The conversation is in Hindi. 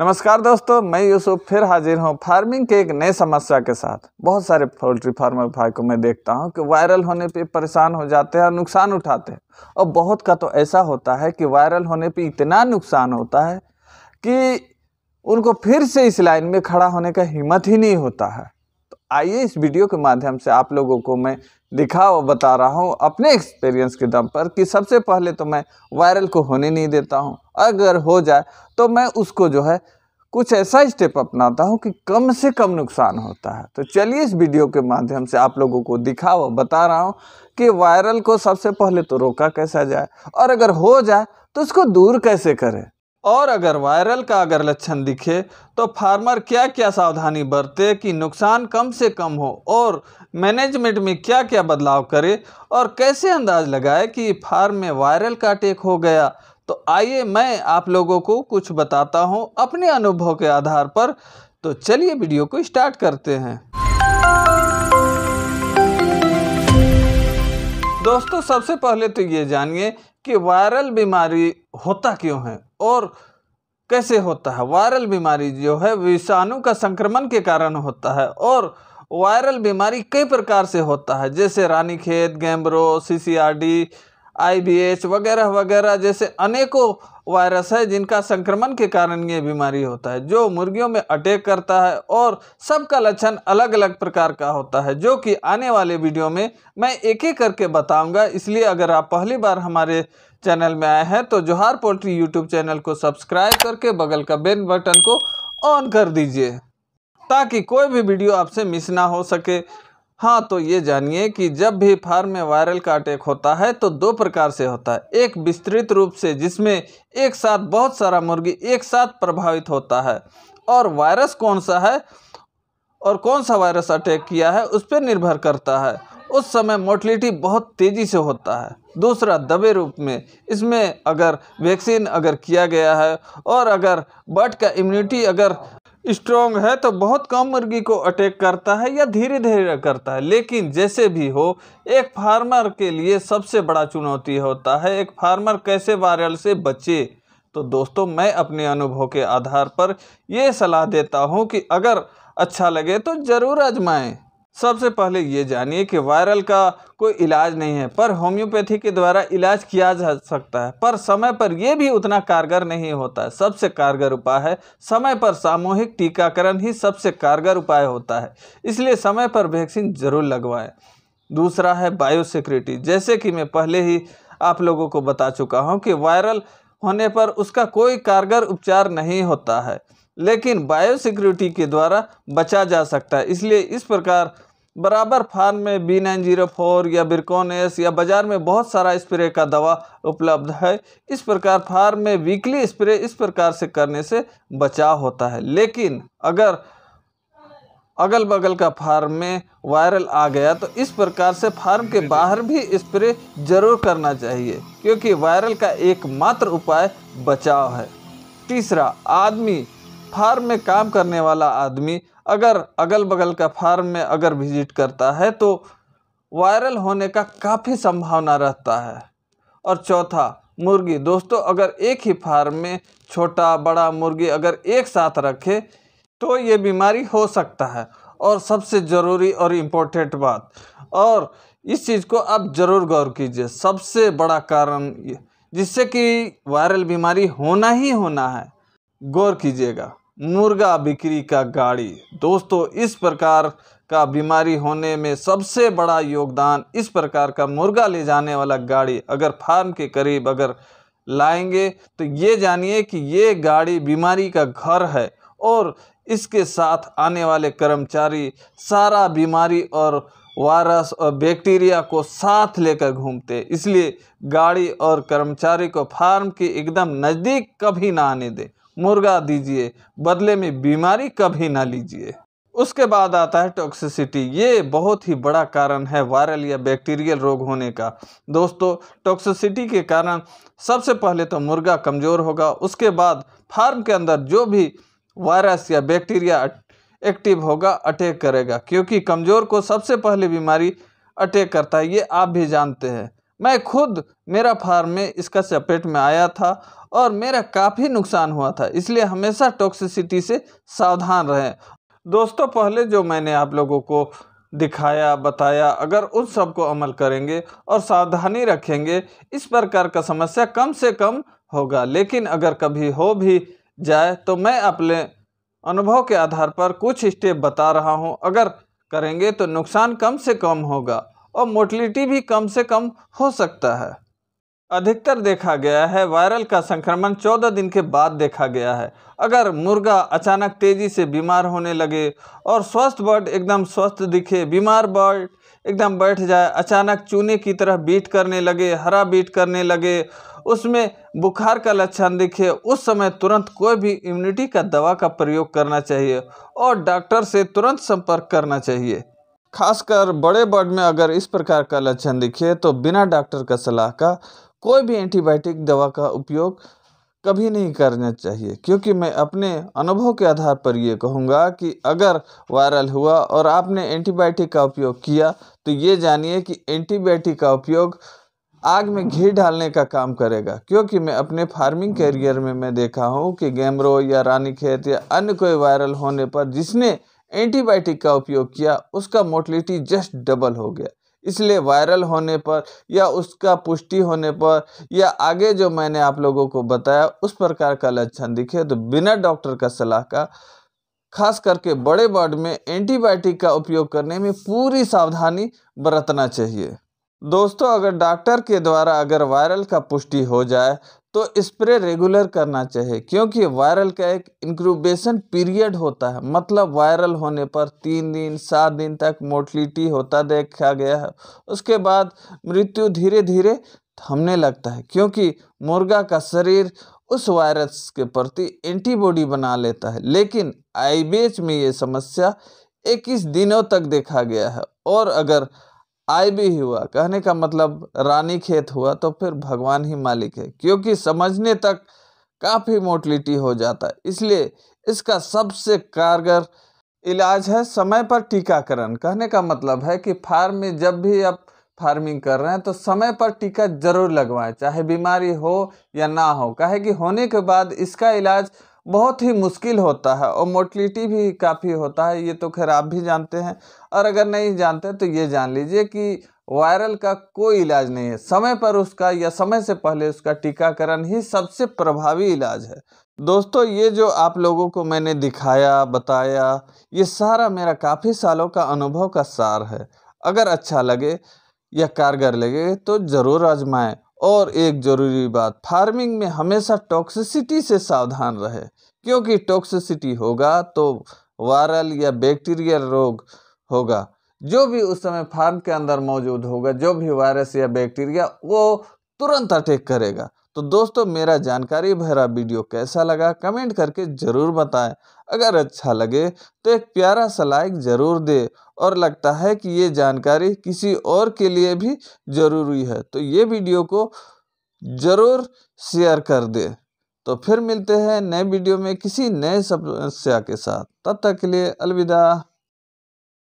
नमस्कार दोस्तों मैं यूसुफ फिर हाजिर हूँ फार्मिंग के एक नए समस्या के साथ बहुत सारे पोल्ट्री फार्मर भाई को मैं देखता हूँ कि वायरल होने पे परेशान हो जाते हैं और नुकसान उठाते हैं और बहुत का तो ऐसा होता है कि वायरल होने पे इतना नुकसान होता है कि उनको फिर से इस लाइन में खड़ा होने का हिम्मत ही नहीं होता है आइए इस वीडियो के माध्यम से आप लोगों को मैं दिखा और बता रहा हूँ अपने एक्सपीरियंस के दम पर कि सबसे पहले तो मैं वायरल को होने नहीं देता हूँ अगर हो जाए तो मैं उसको जो है कुछ ऐसा स्टेप अपनाता हूँ कि कम से कम नुकसान होता है तो चलिए इस वीडियो के माध्यम से आप लोगों को दिखा और बता रहा हूँ कि वायरल को सबसे पहले तो रोका कैसा जाए और अगर हो जाए तो उसको दूर कैसे करें और अगर वायरल का अगर लक्षण दिखे तो फार्मर क्या क्या सावधानी बरते कि नुकसान कम से कम हो और मैनेजमेंट में क्या क्या बदलाव करे और कैसे अंदाज लगाए कि फार्म में वायरल का अटैक हो गया तो आइए मैं आप लोगों को कुछ बताता हूँ अपने अनुभव के आधार पर तो चलिए वीडियो को स्टार्ट करते हैं दोस्तों सबसे पहले तो ये जानिए कि वायरल बीमारी होता क्यों है और कैसे होता है वायरल बीमारी जो है विषाणु का संक्रमण के कारण होता है और वायरल बीमारी कई प्रकार से होता है जैसे रानीखेत गैम्ब्रो बी आईबीएच वगैरह वगैरह जैसे अनेकों वायरस है जिनका संक्रमण के कारण ये बीमारी होता है जो मुर्गियों में अटैक करता है और सबका लक्षण अलग अलग प्रकार का होता है जो कि आने वाले वीडियो में मैं एक एक करके बताऊंगा इसलिए अगर आप पहली बार हमारे चैनल में आए हैं तो जोहार पोल्ट्री यूट्यूब चैनल को सब्सक्राइब करके बगल का बेल बटन को ऑन कर दीजिए ताकि कोई भी वीडियो आपसे मिस ना हो सके हाँ तो ये जानिए कि जब भी फार्म में वायरल का अटैक होता है तो दो प्रकार से होता है एक विस्तृत रूप से जिसमें एक साथ बहुत सारा मुर्गी एक साथ प्रभावित होता है और वायरस कौन सा है और कौन सा वायरस अटैक किया है उस पर निर्भर करता है उस समय मोटिलिटी बहुत तेज़ी से होता है दूसरा दबे रूप में इसमें अगर वैक्सीन अगर किया गया है और अगर बर्ड का इम्यूनिटी अगर स्ट्रॉन्ग है तो बहुत कम मुर्गी को अटैक करता है या धीरे धीरे करता है लेकिन जैसे भी हो एक फार्मर के लिए सबसे बड़ा चुनौती होता है एक फार्मर कैसे वायरल से बचे तो दोस्तों मैं अपने अनुभव के आधार पर ये सलाह देता हूँ कि अगर अच्छा लगे तो ज़रूर आजमाएँ सबसे पहले ये जानिए कि वायरल का कोई इलाज नहीं है पर होम्योपैथी के द्वारा इलाज किया जा सकता है पर समय पर यह भी उतना कारगर नहीं होता है सबसे कारगर उपाय है समय पर सामूहिक टीकाकरण ही सबसे कारगर उपाय होता है इसलिए समय पर वैक्सीन जरूर लगवाएं दूसरा है बायोसिक्योरिटी जैसे कि मैं पहले ही आप लोगों को बता चुका हूँ कि वायरल होने पर उसका कोई कारगर उपचार नहीं होता है लेकिन बायोसिक्योरिटी के द्वारा बचा जा सकता है इसलिए इस प्रकार बराबर फार्म में बी नाइन जीरो फोर या बिरकोन एस या बाज़ार में बहुत सारा स्प्रे का दवा उपलब्ध है इस प्रकार फार्म में वीकली स्प्रे इस प्रकार से करने से बचाव होता है लेकिन अगर अगल बगल का फार्म में वायरल आ गया तो इस प्रकार से फार्म के बाहर भी स्प्रे जरूर करना चाहिए क्योंकि वायरल का एकमात्र उपाय बचाव है तीसरा आदमी फार्म में काम करने वाला आदमी अगर अगल बगल का फार्म में अगर विजिट करता है तो वायरल होने का काफ़ी संभावना रहता है और चौथा मुर्गी दोस्तों अगर एक ही फार्म में छोटा बड़ा मुर्गी अगर एक साथ रखे तो ये बीमारी हो सकता है और सबसे ज़रूरी और इम्पोर्टेंट बात और इस चीज़ को आप ज़रूर गौर कीजिए सबसे बड़ा कारण जिससे कि वायरल बीमारी होना ही होना है गौर कीजिएगा मुर्गा बिक्री का गाड़ी दोस्तों इस प्रकार का बीमारी होने में सबसे बड़ा योगदान इस प्रकार का मुर्गा ले जाने वाला गाड़ी अगर फार्म के करीब अगर लाएंगे तो ये जानिए कि ये गाड़ी बीमारी का घर है और इसके साथ आने वाले कर्मचारी सारा बीमारी और वायरस और बैक्टीरिया को साथ लेकर घूमते इसलिए गाड़ी और कर्मचारी को फार्म के एकदम नज़दीक कभी ना आने दें मुर्गा दीजिए बदले में बीमारी कभी ना लीजिए उसके बाद आता है टॉक्सिसिटी ये बहुत ही बड़ा कारण है वायरल या बैक्टीरियल रोग होने का दोस्तों टॉक्सिसिटी के कारण सबसे पहले तो मुर्गा कमज़ोर होगा उसके बाद फार्म के अंदर जो भी वायरस या बैक्टीरिया एक्टिव होगा अटैक करेगा क्योंकि कमज़ोर को सबसे पहले बीमारी अटैक करता है ये आप भी जानते हैं मैं खुद मेरा फार्म में इसका चपेट में आया था और मेरा काफ़ी नुकसान हुआ था इसलिए हमेशा टॉक्सिसिटी से सावधान रहें दोस्तों पहले जो मैंने आप लोगों को दिखाया बताया अगर उन सब को अमल करेंगे और सावधानी रखेंगे इस प्रकार का समस्या कम से कम होगा लेकिन अगर कभी हो भी जाए तो मैं अपने अनुभव के आधार पर कुछ स्टेप बता रहा हूँ अगर करेंगे तो नुकसान कम से कम होगा और मोटिलिटी भी कम से कम हो सकता है अधिकतर देखा गया है वायरल का संक्रमण 14 दिन के बाद देखा गया है अगर मुर्गा अचानक तेज़ी से बीमार होने लगे और स्वस्थ बर्ड एकदम स्वस्थ दिखे बीमार बर्ड एकदम बैठ जाए अचानक चूने की तरह बीट करने लगे हरा बीट करने लगे उसमें बुखार का लक्षण दिखे उस समय तुरंत कोई भी इम्यूनिटी का दवा का प्रयोग करना चाहिए और डॉक्टर से तुरंत संपर्क करना चाहिए खासकर बड़े बर्ड में अगर इस प्रकार का लक्षण दिखे तो बिना डॉक्टर का सलाह का कोई भी एंटीबायोटिक दवा का उपयोग कभी नहीं करना चाहिए क्योंकि मैं अपने अनुभव के आधार पर ये कहूँगा कि अगर वायरल हुआ और आपने एंटीबायोटिक का उपयोग किया तो ये जानिए कि एंटीबायोटिक का उपयोग आग में घी डालने का काम करेगा क्योंकि मैं अपने फार्मिंग कैरियर में मैं देखा हूँ कि गैमरो या रानी खेत या अन्य कोई वायरल होने पर जिसने एंटीबायोटिक का उपयोग किया उसका मोटिलिटी जस्ट डबल हो गया इसलिए वायरल होने पर या उसका पुष्टि होने पर या आगे जो मैंने आप लोगों को बताया उस प्रकार का लक्षण दिखे तो बिना डॉक्टर का सलाह का खास करके बड़े बर्ड में एंटीबायोटिक का उपयोग करने में पूरी सावधानी बरतना चाहिए दोस्तों अगर डॉक्टर के द्वारा अगर वायरल का पुष्टि हो जाए तो स्प्रे रेगुलर करना चाहिए क्योंकि वायरल का एक इंक्रूबेशन पीरियड होता है मतलब वायरल होने पर तीन दिन सात दिन तक मोटलिटी होता देखा गया है उसके बाद मृत्यु धीरे धीरे थमने लगता है क्योंकि मुर्गा का शरीर उस वायरस के प्रति एंटीबॉडी बना लेता है लेकिन आईबीएच में ये समस्या इक्कीस दिनों तक देखा गया है और अगर आय भी हुआ कहने का मतलब रानी खेत हुआ तो फिर भगवान ही मालिक है क्योंकि समझने तक काफ़ी मोटलिटी हो जाता है इसलिए इसका सबसे कारगर इलाज है समय पर टीकाकरण कहने का मतलब है कि फार्म में जब भी आप फार्मिंग कर रहे हैं तो समय पर टीका जरूर लगवाएं चाहे बीमारी हो या ना हो कहे कि होने के बाद इसका इलाज बहुत ही मुश्किल होता है और मोटिलिटी भी काफ़ी होता है ये तो खैर आप भी जानते हैं और अगर नहीं जानते तो ये जान लीजिए कि वायरल का कोई इलाज नहीं है समय पर उसका या समय से पहले उसका टीकाकरण ही सबसे प्रभावी इलाज है दोस्तों ये जो आप लोगों को मैंने दिखाया बताया ये सारा मेरा काफ़ी सालों का अनुभव का सार है अगर अच्छा लगे या कारगर लगे तो ज़रूर आजमाएँ और एक ज़रूरी बात फार्मिंग में हमेशा टॉक्सिसिटी से सावधान रहे क्योंकि टॉक्सिसिटी होगा तो वायरल या बैक्टीरियल रोग होगा जो भी उस समय फार्म के अंदर मौजूद होगा जो भी वायरस या बैक्टीरिया वो तुरंत अटैक करेगा तो दोस्तों मेरा जानकारी भरा वीडियो कैसा लगा कमेंट करके ज़रूर बताएं अगर अच्छा लगे तो एक प्यारा सा लाइक ज़रूर दे और लगता है कि ये जानकारी किसी और के लिए भी ज़रूरी है तो ये वीडियो को ज़रूर शेयर कर दे तो फिर मिलते हैं नए वीडियो में किसी नए समस्या के साथ तब तक के लिए अलविदा